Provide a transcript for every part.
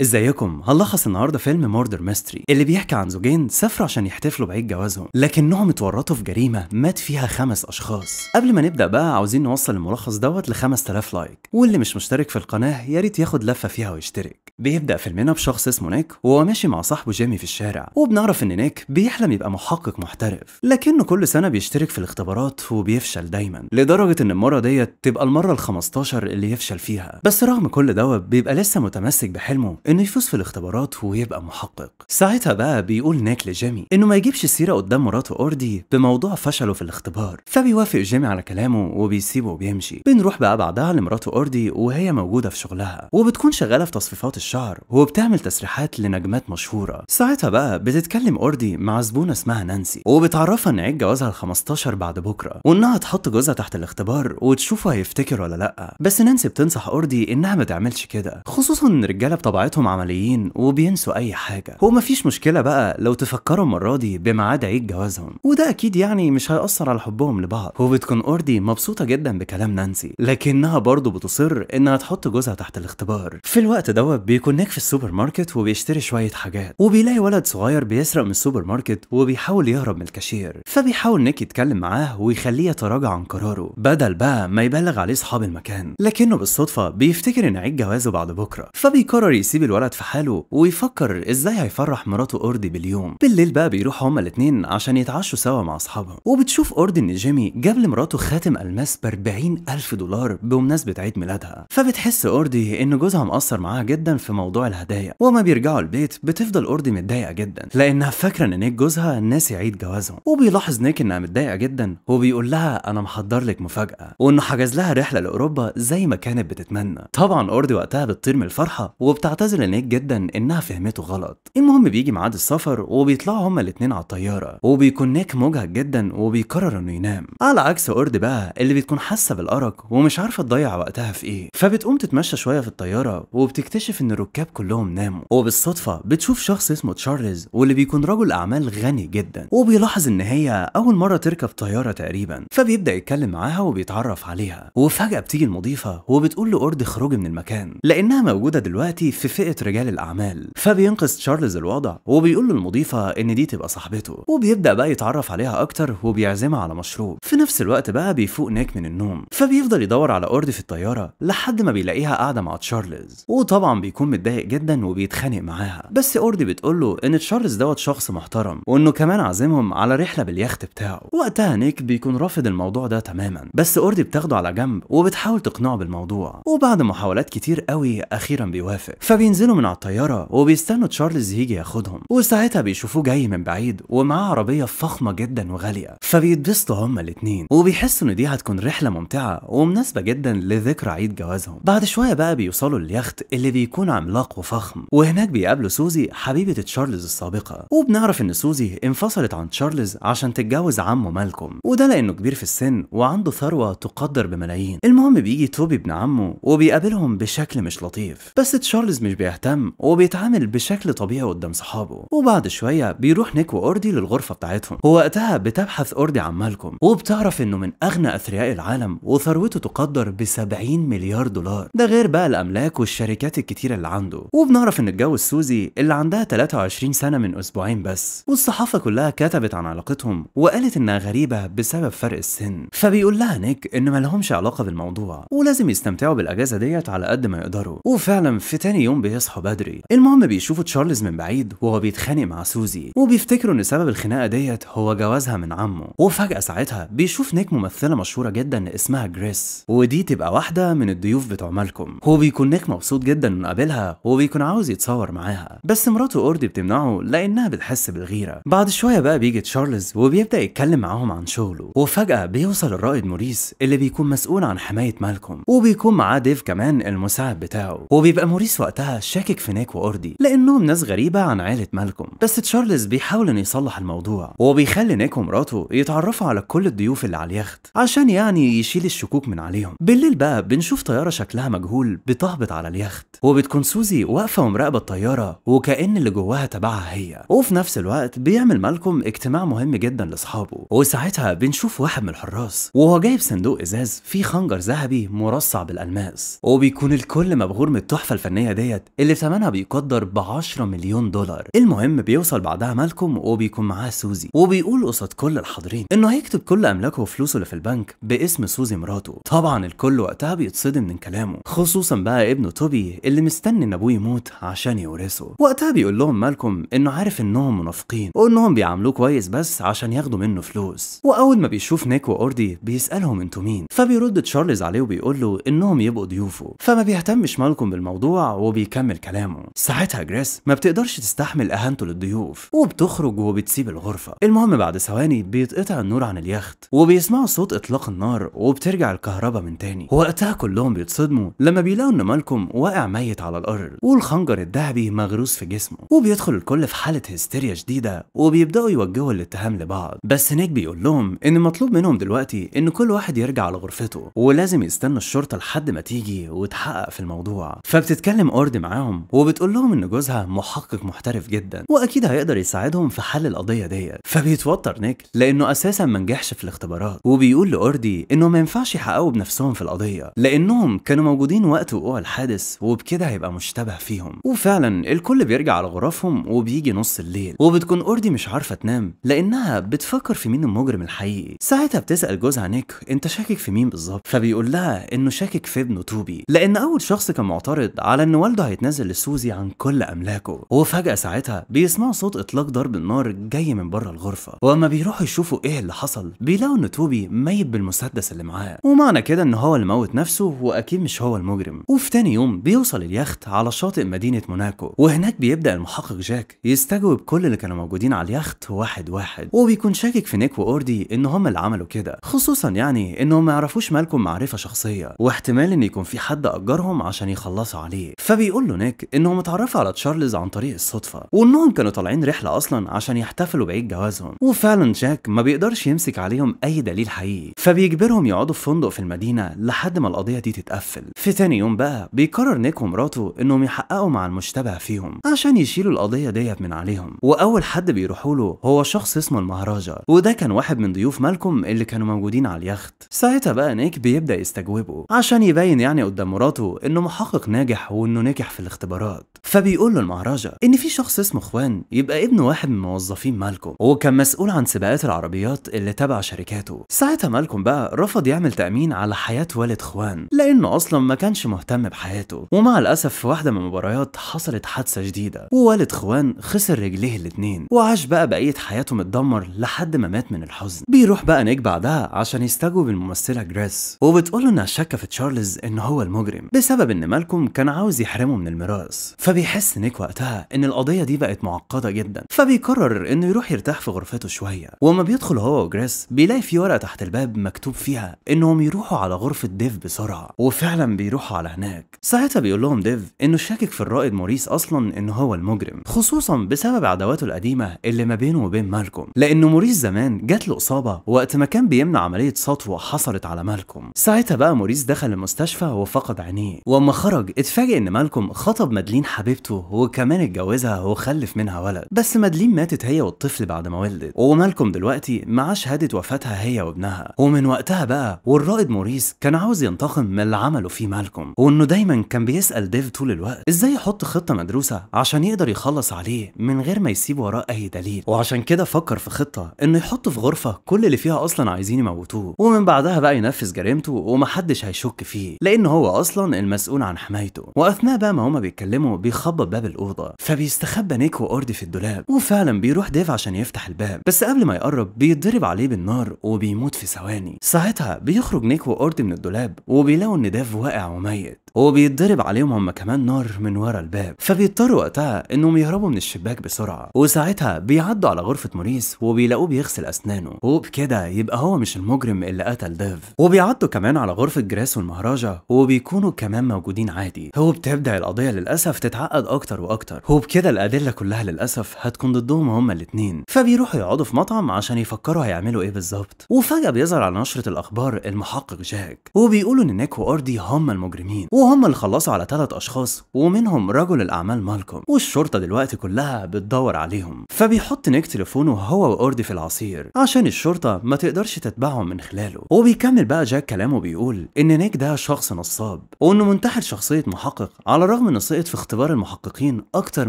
ازيكم هنلخص النهارده فيلم موردر ميستري اللي بيحكي عن زوجين سافروا عشان يحتفلوا بعيد جوازهم لكنهم اتورطوا في جريمه مات فيها خمس اشخاص قبل ما نبدا بقى عاوزين نوصل الملخص دوت ل 5000 لايك واللي مش مشترك في القناه يا ريت ياخد لفه فيها ويشترك بيبدا فيلمنا بشخص اسمه نيك وهو ماشي مع صاحبه جيمي في الشارع وبنعرف ان نيك بيحلم يبقى محقق محترف لكنه كل سنه بيشترك في الاختبارات وبيفشل دايما لدرجه ان المره ديت تبقى المره ال 15 اللي يفشل فيها بس رغم كل دوت بيبقى لسه متمسك بحلمه انه يفوز في الاختبارات ويبقى محقق ساعتها بقى بيقول نيك لجيمي انه ما يجيبش سيره قدام مراته اوردي بموضوع فشله في الاختبار فبيوافق جيمي على كلامه وبيسيبه وبيمشي بنروح بقى بعدها لمراته اوردي وهي موجوده في شغلها وبتكون شغاله في تصفيفات الشعر وبتعمل تسريحات لنجمات مشهوره ساعتها بقى بتتكلم اوردي مع زبونه اسمها نانسي وبتعرفها ان عيد جوازها ال 15 بعد بكره وانها تحط جوزها تحت الاختبار وتشوفه هيفتكر ولا لا بس نانسي بتنصح اوردي انها ما تعملش كده خصوصا ان الرجاله حياتهم عمليين وبينسوا اي حاجه هو مفيش مشكله بقى لو تفكروا المره دي بميعاد عيد جوازهم وده اكيد يعني مش هيأثر على حبهم لبعض هو بتكون اوردي مبسوطه جدا بكلام نانسي لكنها برضه بتصر انها تحط جوزها تحت الاختبار في الوقت دوت بيكون نيك في السوبر ماركت وبيشتري شويه حاجات وبيلاقي ولد صغير بيسرق من السوبر ماركت وبيحاول يهرب من الكاشير فبيحاول نيك يتكلم معاه ويخليه يتراجع عن قراره بدل بقى ما يبلغ عليه اصحاب المكان لكنه بالصدفه بيفتكر ان عيد جوازه بعد بكره فبيقرر يسيب الولد في حاله ويفكر ازاي هيفرح مراته اوردي باليوم بالليل بقى بيروحوا هما الاثنين عشان يتعشوا سوا مع اصحابهم وبتشوف اوردي ان جيمي جاب لمراته خاتم الماس ب الف دولار بمناسبه عيد ميلادها فبتحس اوردي ان جوزها مقصر معاها جدا في موضوع الهدايا وما بيرجعوا البيت بتفضل اوردي متضايقه جدا لانها فاكره ان نيك جوزها ناسي عيد جوازهم وبيلاحظ نيك انها متضايقه جدا وبيقول لها انا محضر لك مفاجاه وانه حجز لها رحله لاوروبا زي ما كانت بتتمنى طبعا اوردي وقتها بتطير من الفرحه وبتعتذر لنيك جدا انها فهمته غلط المهم بيجي ميعاد السفر وبيطلعوا هما الاثنين على الطياره وبيكون نيك مجهد جدا وبيقرر انه ينام على عكس اورد بقى اللي بتكون حاسه بالارق ومش عارفه تضيع وقتها في ايه فبتقوم تتمشى شويه في الطياره وبتكتشف ان الركاب كلهم ناموا وبالصدفه بتشوف شخص اسمه تشارلز واللي بيكون رجل اعمال غني جدا وبيلاحظ ان هي اول مره تركب طياره تقريبا فبيبدا يتكلم معاها وبيتعرف عليها وفجاه بتيجي المضيفه وبتقول لاورد اخرجي من المكان لانها موجوده دلوقتي في فئة رجال الأعمال فبينقذ تشارلز الوضع وبيقول له المضيفة إن دي تبقى صاحبته وبيبدأ بقى يتعرف عليها أكتر وبيعزمها على مشروب في نفس الوقت بقى بيفوق نيك من النوم فبيفضل يدور على أورد في الطيارة لحد ما بيلاقيها قاعدة مع تشارلز وطبعا بيكون متضايق جدا وبيتخانق معاها بس أورد بتقول له إن تشارلز دوت شخص محترم وإنه كمان عازمهم على رحلة باليخت بتاعه وقتها نيك بيكون رافض الموضوع ده تماما بس أورد بتاخده على جنب وبتحاول تقنعه بالموضوع وبعد محاولات كتير قوي أخيرا بيوافق فبي بينزلوا من على الطيارة وبيستنوا تشارلز يجي ياخدهم وساعتها بيشوفوه جاي من بعيد ومعاه عربية فخمة جدا وغالية فبيتبسطوا هما الاتنين وبيحسوا ان دي هتكون رحلة ممتعة ومناسبة جدا لذكرى عيد جوازهم بعد شوية بقى بيوصلوا لليخت اللي بيكون عملاق وفخم وهناك بيقابلوا سوزي حبيبة تشارلز السابقة وبنعرف ان سوزي انفصلت عن تشارلز عشان تتجوز عمه مالكم وده لانه كبير في السن وعنده ثروة تقدر بملايين المهم بيجي توبي ابن عمه وبيقابلهم بشكل مش لطيف بس تشارلز مش بيهتم وبيتعامل بشكل طبيعي قدام صحابه وبعد شويه بيروح نيك واوردي للغرفه بتاعتهم ووقتها بتبحث اوردي عن مالكم وبتعرف انه من اغنى اثرياء العالم وثروته تقدر ب 70 مليار دولار ده غير بقى الاملاك والشركات الكتيره اللي عنده وبنعرف ان اتجوز سوزي اللي عندها 23 سنه من اسبوعين بس والصحافه كلها كتبت عن علاقتهم وقالت انها غريبه بسبب فرق السن فبيقول لها نيك ان مالهمش علاقه بالموضوع ولازم يستمتعوا بالاجازه ديت على قد ما يقدروا وفعلا في تاني يوم بيصحوا بدري المهم بيشوفوا تشارلز من بعيد وهو بيتخانق مع سوزي وبيفتكروا ان سبب الخناقه ديت هو جوازها من عمه وفجاه ساعتها بيشوف نيك ممثله مشهوره جدا اسمها جريس ودي تبقى واحده من الضيوف بتوع مالكم هو بيكون نيك مبسوط جدا انه قابلها وبيكون عاوز يتصور معاها بس مراته اوردي بتمنعه لانها بتحس بالغيره بعد شويه بقى بيجي تشارلز وبيبدا يتكلم معاهم عن شغله وفجاه بيوصل الرائد موريس اللي بيكون مسؤول عن حمايه مالكم وبيكون معاه ديف كمان المساعد بتاعه وبيبقى موريس وقتها شاكك في نيك وأوردي لأنهم ناس غريبة عن عائلة مالكم بس تشارلز بيحاول إنه يصلح الموضوع وهو بيخلي نيك ومراته يتعرفوا على كل الضيوف اللي على اليخت عشان يعني يشيل الشكوك من عليهم بالليل بقى بنشوف طيارة شكلها مجهول بتهبط على اليخت وبتكون سوزي واقفة ومراقبة الطيارة وكأن اللي جواها تبعها هي وفي نفس الوقت بيعمل مالكم اجتماع مهم جدا لأصحابه وساعتها بنشوف واحد من الحراس وهو جايب صندوق إزاز فيه خنجر ذهبي مرصع بالألماس وبيكون الكل مبهور من التحفة الفنية ديت اللي ثمنها بيقدر ب 10 مليون دولار المهم بيوصل بعدها مالكم وبيكون معاه سوزي وبيقول قصاد كل الحاضرين انه هيكتب كل املاكه وفلوسه اللي في البنك باسم سوزي مراته طبعا الكل وقتها بيتصدم من كلامه خصوصا بقى ابنه توبي اللي مستني ان ابوه يموت عشان يورثه وقتها بيقول لهم مالكم انه عارف انهم منافقين وانهم بيعاملوه كويس بس عشان ياخدوا منه فلوس واول ما بيشوف نيك واوردي بيسالهم انتوا مين فبيرد تشارلز عليه وبيقول له انهم يبقوا ضيوفه فما بيهتمش مالكم بالموضوع وبيكلم بيكمل كلامه ساعتها جريس ما بتقدرش تستحمل اهانته للضيوف وبتخرج وبتسيب الغرفه المهم بعد ثواني بيتقطع النور عن اليخت وبيسمعوا صوت اطلاق النار وبترجع الكهرباء من تاني وقتها كلهم بيتصدموا لما بيلاقوا ان مالكم واقع ميت على الارض والخنجر الذهبي مغروس في جسمه وبيدخل الكل في حاله هستيريا شديده وبيبداوا يوجهوا الاتهام لبعض بس نيك بيقول لهم ان مطلوب منهم دلوقتي ان كل واحد يرجع لغرفته ولازم يستنى الشرطه لحد ما تيجي وتحقق في الموضوع فبتتكلم اورد مع معاهم وبتقول لهم ان جوزها محقق محترف جدا واكيد هيقدر يساعدهم في حل القضيه ديت فبيتوتر نيك لانه اساسا ما نجحش في الاختبارات وبيقول لاوردي انه ما ينفعش يحققوا بنفسهم في القضيه لانهم كانوا موجودين وقت وقوع الحادث وبكده هيبقى مشتبه فيهم وفعلا الكل بيرجع على غرفهم وبيجي نص الليل وبتكون اوردي مش عارفه تنام لانها بتفكر في مين المجرم الحقيقي ساعتها بتسال جوزها نيك انت شاكك في مين بالظبط فبيقول لها انه شاكك في ابنه توبي لان اول شخص كان معترض على ان والده بتنزل لسوزي عن كل املاكه وفجاه ساعتها بيسمعوا صوت اطلاق ضرب النار جاي من بره الغرفه واما بيروحوا يشوفوا ايه اللي حصل بيلاقوا ان توبي ميت بالمسدس اللي معاه ومعنى كده ان هو اللي موت نفسه واكيد مش هو المجرم وفي تاني يوم بيوصل اليخت على شاطئ مدينه موناكو وهناك بيبدا المحقق جاك يستجوب كل اللي كانوا موجودين على اليخت واحد واحد وبيكون شاكك في نيك واوردي ان هم اللي عملوا كده خصوصا يعني انهم ما يعرفوش مالكم معرفه شخصيه واحتمال ان يكون في حد اجرهم عشان يخلصوا عليه فبيقول بتقول له نيك انهم اتعرفوا على تشارلز عن طريق الصدفه وانهم كانوا طالعين رحله اصلا عشان يحتفلوا بعيد جوازهم وفعلا جاك ما بيقدرش يمسك عليهم اي دليل حقيقي فبيجبرهم يقعدوا في فندق في المدينه لحد ما القضيه دي تتقفل في تاني يوم بقى بيقرر نيك ومراته انهم يحققوا مع المشتبه فيهم عشان يشيلوا القضيه ديت من عليهم واول حد بيروحوا له هو شخص اسمه المهرجة وده كان واحد من ضيوف مالكم اللي كانوا موجودين على اليخت ساعتها بقى نيك بيبدا يستجوبه عشان يبين يعني قدام مراته انه محقق ناجح وانه نجح نجح في الاختبارات فبيقول له المهرجة ان في شخص اسمه خوان يبقى ابن واحد من موظفين مالكم وهو كان مسؤول عن سباقات العربيات اللي تبع شركاته ساعتها مالكم بقى رفض يعمل تأمين على حياة والد خوان لانه اصلا ما كانش مهتم بحياته ومع الاسف في واحدة من المباريات حصلت حادثة جديدة ووالد خوان خسر رجليه الاثنين وعاش بقى بقية حياته متدمر لحد ما مات من الحزن بيروح بقى نيك بعدها عشان يستجوب الممثلة جريس وبتقول له انها شاكة في تشارلز ان هو المجرم بسبب ان مالكم كان عاوز يحرمه من الميراث فبيحس نيك وقتها ان القضيه دي بقت معقده جدا فبيقرر انه يروح يرتاح في غرفته شويه وما بيدخل هو وجريس بيلاقي في ورقه تحت الباب مكتوب فيها انهم يروحوا على غرفه ديف بسرعه وفعلا بيروحوا على هناك ساعتها بيقول لهم ديف انه شاكك في الرائد موريس اصلا ان هو المجرم خصوصا بسبب عداواته القديمه اللي ما بينه وبين مالكوم لانه موريس زمان جات له اصابه وقت ما كان بيمنع عمليه سطو حصلت على مالكوم ساعتها بقى موريس دخل المستشفى وفقد عينيه وما خرج اتفاجئ ان مالكوم خطب مادلين حبيبته وكمان اتجوزها وخلف منها ولد بس مادلين ماتت هي والطفل بعد ما ولدت ومالكم دلوقتي معاه شهاده وفاتها هي وابنها ومن وقتها بقى والرائد موريس كان عاوز ينتقم من اللي عمله فيه مالكم وانه دايما كان بيسال ديف طول الوقت ازاي يحط خطه مدروسه عشان يقدر يخلص عليه من غير ما يسيب وراه اي دليل وعشان كده فكر في خطه انه يحط في غرفه كل اللي فيها اصلا عايزين يموتوه ومن بعدها بقى ينفذ جريمته ومحدش هيشك فيه لان هو اصلا المسؤول عن حمايته واثناء بقى ما هما بيتكلموا بيخبط باب الاوضه فبيستخبى نيكو اوردي في الدولاب وفعلا بيروح ديف عشان يفتح الباب بس قبل ما يقرب بيتضرب عليه بالنار وبيموت في ثواني ساعتها بيخرج نيكو اوردي من الدولاب وبيلاقوا ان ديف واقع وميت وبيتضرب عليهم هم كمان نار من ورا الباب فبيضطروا وقتها انهم يهربوا من الشباك بسرعه وساعتها بيعدوا على غرفه موريس وبيلاقوه بيغسل اسنانه وبكده يبقى هو مش المجرم اللي قتل ديف وبيعدوا كمان على غرفه جراس والمهرجه وبيكونوا كمان موجودين عادي هو بتبدا القضيه للاسف تتعقد اكتر واكتر وبكده الادله كلها للاسف هتكون ضدهم هما الاتنين فبيروحوا يقعدوا في مطعم عشان يفكروا هيعملوا ايه بالظبط وفجاه بيظهر على نشره الاخبار المحقق جاك وبيقولوا ان نيك واردي هما المجرمين وهم اللي خلصوا على ثلاث أشخاص ومنهم رجل الأعمال مالكم والشرطة دلوقتي كلها بتدور عليهم فبيحط نيك تليفونه هو وأوردي في العصير عشان الشرطة ما تقدرش تتبعهم من خلاله وبيكمل بقى جاك كلامه بيقول إن نيك ده شخص نصاب وإنه منتحر شخصية محقق على الرغم إنه سقط في اختبار المحققين أكتر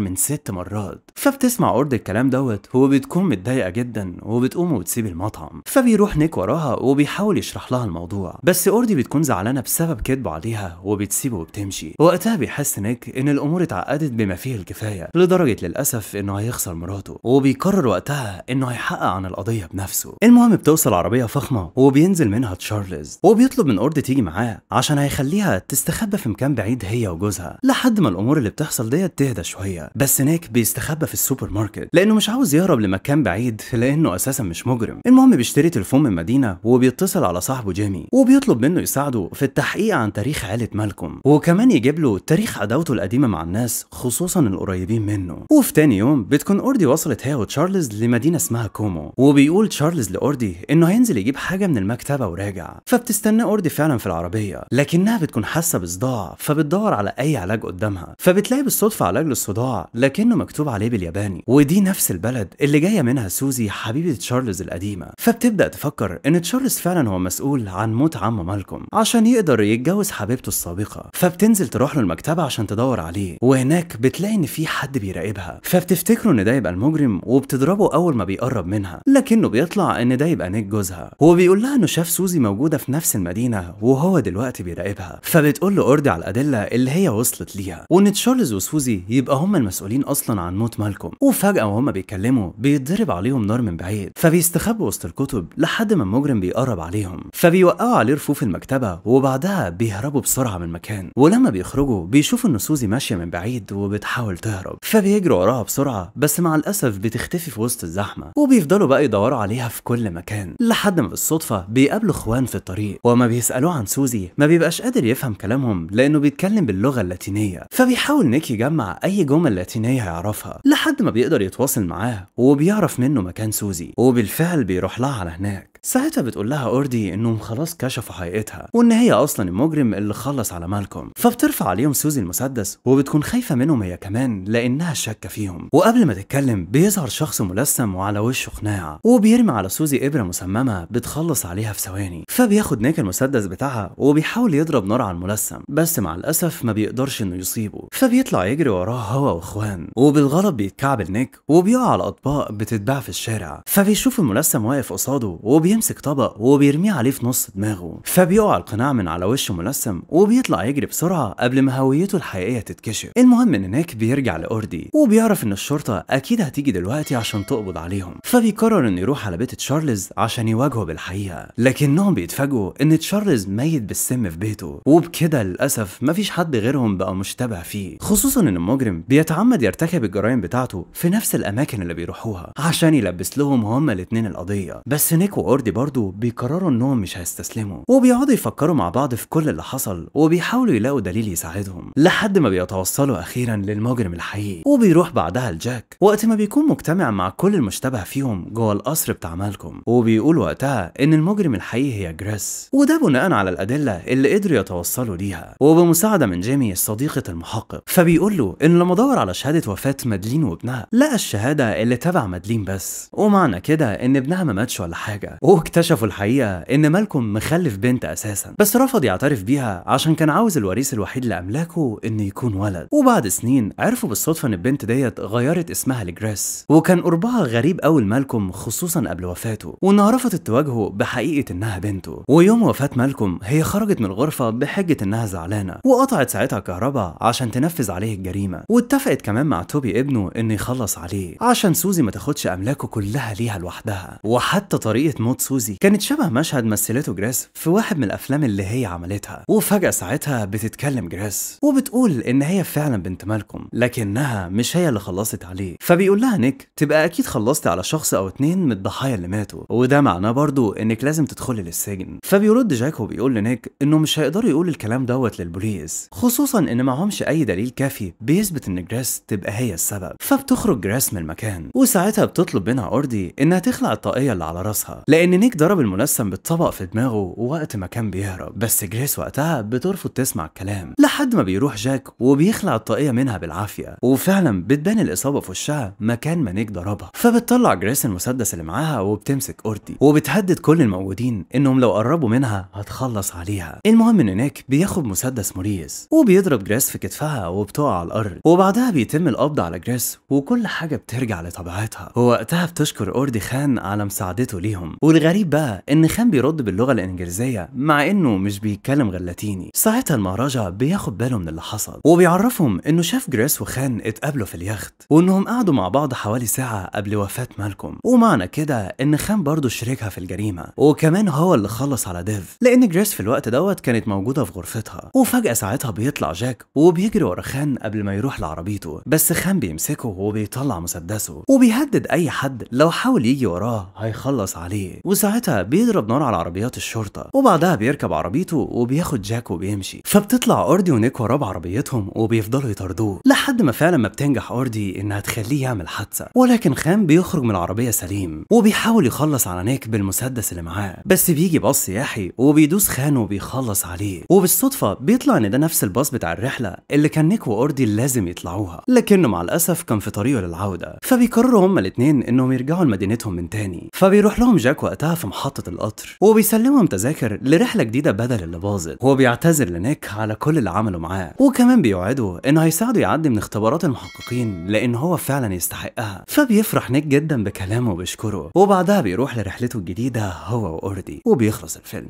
من ست مرات فبتسمع أوردي الكلام دوت وبتكون متضايقة جدا وبتقوم وتسيب المطعم فبيروح نيك وراها وبيحاول يشرح لها الموضوع بس أوردي بتكون زعلانة بسبب كذبه عليها وبتسيب بتسيبه وبتمشي وقتها بيحس نيك ان الامور اتعقدت بما فيه الكفايه لدرجه للاسف انه هيخسر مراته وبيقرر وقتها انه هيحقق عن القضيه بنفسه المهم بتوصل عربيه فخمه وبينزل منها تشارلز وبيطلب من اورد تيجي معاه عشان هيخليها تستخبى في مكان بعيد هي وجوزها لحد ما الامور اللي بتحصل ديت تهدى شويه بس نيك بيستخبى في السوبر ماركت لانه مش عاوز يهرب لمكان بعيد لانه اساسا مش مجرم المهم بيشتري تليفون من مدينه وبيتصل على صاحبه جيمي وبيطلب منه يساعده في التحقيق عن تاريخ عائله مالكوم يوم وكمان يجيب له تاريخ عداوته القديمه مع الناس خصوصا القريبين منه وفي تاني يوم بتكون اوردي وصلت هي وتشارلز لمدينه اسمها كومو وبيقول تشارلز لاوردي انه هينزل يجيب حاجه من المكتبه وراجع فبتستنى اوردي فعلا في العربيه لكنها بتكون حاسه بصداع فبتدور على اي علاج قدامها فبتلاقي بالصدفه علاج للصداع لكنه مكتوب عليه بالياباني ودي نفس البلد اللي جايه منها سوزي حبيبه تشارلز القديمه فبتبدا تفكر ان تشارلز فعلا هو مسؤول عن موت عم مالكم عشان يقدر يتجوز حبيبته السابقه فبتنزل تروح له المكتبة عشان تدور عليه وهناك بتلاقي ان في حد بيراقبها فبتفتكره ان ده يبقى المجرم وبتضربه اول ما بيقرب منها لكنه بيطلع ان ده يبقى نيك جوزها هو بيقول لها انه شاف سوزي موجودة في نفس المدينة وهو دلوقتي بيراقبها فبتقول له ارضي على الادلة اللي هي وصلت ليها وان تشارلز وسوزي يبقى هم المسؤولين اصلا عن موت مالكم وفجأة وهم بيتكلموا بيتضرب عليهم نار من بعيد فبيستخبوا وسط الكتب لحد ما المجرم بيقرب عليهم فبيوقعوا عليه رفوف المكتبة وبعدها بيهربوا بسرعة من مكان المكان ولما بيخرجوا بيشوفوا ان سوزي ماشيه من بعيد وبتحاول تهرب فبيجروا وراها بسرعه بس مع الاسف بتختفي في وسط الزحمه وبيفضلوا بقى يدوروا عليها في كل مكان لحد ما بالصدفه بيقابلوا اخوان في الطريق وما بيسالوه عن سوزي ما بيبقاش قادر يفهم كلامهم لانه بيتكلم باللغه اللاتينيه فبيحاول نيك يجمع اي جمل لاتينيه هيعرفها لحد ما بيقدر يتواصل معاه وبيعرف منه مكان سوزي وبالفعل بيروح لها على هناك ساعتها بتقول لها اوردي انهم خلاص كشفوا حقيقتها وان هي اصلا المجرم اللي خلص على مالكم فبترفع عليهم سوزي المسدس وبتكون خايفه منهم هي كمان لانها شاكه فيهم وقبل ما تتكلم بيظهر شخص ملثم وعلى وشه قناع وبيرمي على سوزي ابره مسممه بتخلص عليها في ثواني فبياخد نيك المسدس بتاعها وبيحاول يضرب نار على الملثم بس مع الاسف ما بيقدرش انه يصيبه فبيطلع يجري وراه هو واخوان وبالغلط بيتكعبل نيك وبيقع على اطباق بتتباع في الشارع فبيشوف الملثم واقف قصاده وبي وبيمسك طبق وبيرميه عليه في نص دماغه فبيقع القناع من على وشه ملثم وبيطلع يجري بسرعه قبل ما هويته الحقيقيه تتكشف المهم ان هناك بيرجع لاوردي وبيعرف ان الشرطه اكيد هتيجي دلوقتي عشان تقبض عليهم فبيقرر انه يروح على بيت تشارلز عشان يواجهه بالحقيقه لكنهم بيتفاجئوا ان تشارلز ميت بالسم في بيته وبكده للاسف مفيش حد غيرهم بقى مشتبه فيه خصوصا ان المجرم بيتعمد يرتكب الجرائم بتاعته في نفس الاماكن اللي بيروحوها عشان يلبس لهم هما الاثنين القضيه بس نيك وأوردي وجوردي برضه بيقرروا انهم مش هيستسلموا وبيقعدوا يفكروا مع بعض في كل اللي حصل وبيحاولوا يلاقوا دليل يساعدهم لحد ما بيتوصلوا اخيرا للمجرم الحقيقي وبيروح بعدها لجاك وقت ما بيكون مجتمع مع كل المشتبه فيهم جوه القصر بتاع مالكم وبيقول وقتها ان المجرم الحقيقي هي جريس وده بناء على الادله اللي قدروا يتوصلوا ليها وبمساعده من جيمي صديقه المحقق فبيقول له ان لما دور على شهاده وفاه مادلين وابنها لقى الشهاده اللي تبع مادلين بس ومعنى كده ان ابنها ما ماتش ولا حاجه واكتشفوا الحقيقة إن مالكم مخلف بنت أساسا بس رفض يعترف بيها عشان كان عاوز الوريث الوحيد لأملاكه إنه يكون ولد وبعد سنين عرفوا بالصدفة إن البنت ديت غيرت اسمها لجريس وكان قربها غريب أوي لمالكم خصوصا قبل وفاته وإنها رفضت تواجهه بحقيقة إنها بنته ويوم وفاة مالكم هي خرجت من الغرفة بحجة إنها زعلانة وقطعت ساعتها الكهرباء عشان تنفذ عليه الجريمة واتفقت كمان مع توبي ابنه إنه يخلص عليه عشان سوزي ما تاخدش أملاكه كلها ليها لوحدها وحتى طريقة موت بتموت سوزي كانت شبه مشهد مثلته جريس في واحد من الافلام اللي هي عملتها وفجاه ساعتها بتتكلم جريس وبتقول ان هي فعلا بنت مالكم لكنها مش هي اللي خلصت عليه فبيقول لها نيك تبقى اكيد خلصت على شخص او اتنين من الضحايا اللي ماتوا وده معناه برضو انك لازم تدخلي للسجن فبيرد جاك وبيقول لنيك انه مش هيقدروا يقولوا الكلام دوت للبوليس خصوصا ان معهمش اي دليل كافي بيثبت ان جريس تبقى هي السبب فبتخرج جريس من المكان وساعتها بتطلب منها اوردي انها تخلع الطاقيه اللي على راسها لان إن نيك ضرب المنسم بالطبق في دماغه وقت ما كان بيهرب بس جريس وقتها بترفض تسمع الكلام لحد ما بيروح جاك وبيخلع الطاقية منها بالعافية وفعلا بتبان الإصابة في وشها مكان ما نيك ضربها فبتطلع جريس المسدس اللي معاها وبتمسك أورتي وبتهدد كل الموجودين إنهم لو قربوا منها هتخلص عليها المهم إن نيك بياخد مسدس موريس وبيضرب جريس في كتفها وبتقع على الأرض وبعدها بيتم القبض على جريس وكل حاجة بترجع لطبيعتها ووقتها بتشكر أوردي خان على مساعدته ليهم الغريب بقى ان خان بيرد باللغه الانجليزيه مع انه مش بيتكلم غير لاتيني ساعتها المهرجة بياخد باله من اللي حصل وبيعرفهم انه شاف جريس وخان اتقابلوا في اليخت وانهم قعدوا مع بعض حوالي ساعه قبل وفاه مالكم ومعنى كده ان خان برضه شريكها في الجريمه وكمان هو اللي خلص على ديف لان جريس في الوقت دوت كانت موجوده في غرفتها وفجاه ساعتها بيطلع جاك وبيجري ورا خان قبل ما يروح لعربيته بس خان بيمسكه وبيطلع مسدسه وبيهدد اي حد لو حاول يجي وراه هيخلص عليه وساعتها بيضرب نار على عربيات الشرطة وبعدها بيركب عربيته وبياخد جاك وبيمشي فبتطلع أوردي ونيك ورا بعربيتهم وبيفضلوا يطاردوه لحد ما فعلا ما بتنجح أوردي إنها تخليه يعمل حادثة ولكن خان بيخرج من العربية سليم وبيحاول يخلص على نيك بالمسدس اللي معاه بس بيجي باص سياحي وبيدوس خان وبيخلص عليه وبالصدفة بيطلع إن ده نفس الباص بتاع الرحلة اللي كان نيك وأوردي لازم يطلعوها لكنه مع الأسف كان في طريقه للعودة فبيقرروا هما الاتنين إنهم يرجعوا لمدينتهم من تاني فبيروح لهم جاك وقتها في محطة القطر وبيسلمهم تذاكر لرحلة جديدة بدل اللي باظت هو بيعتذر لنيك على كل اللي عمله معاه وكمان بيوعده إنه هيساعده يعدي من اختبارات المحققين لأن هو فعلا يستحقها فبيفرح نيك جدا بكلامه وبيشكره وبعدها بيروح لرحلته الجديدة هو وأوردي وبيخلص الفيلم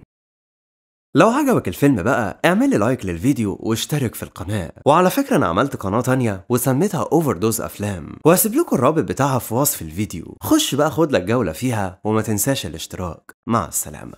لو عجبك الفيلم بقى اعمل لايك للفيديو واشترك في القناة وعلى فكرة انا عملت قناة تانية وسميتها اوفر دوز افلام وهسيب لكم الرابط بتاعها في وصف الفيديو خش بقى خد لك جولة فيها وما تنساش الاشتراك مع السلامة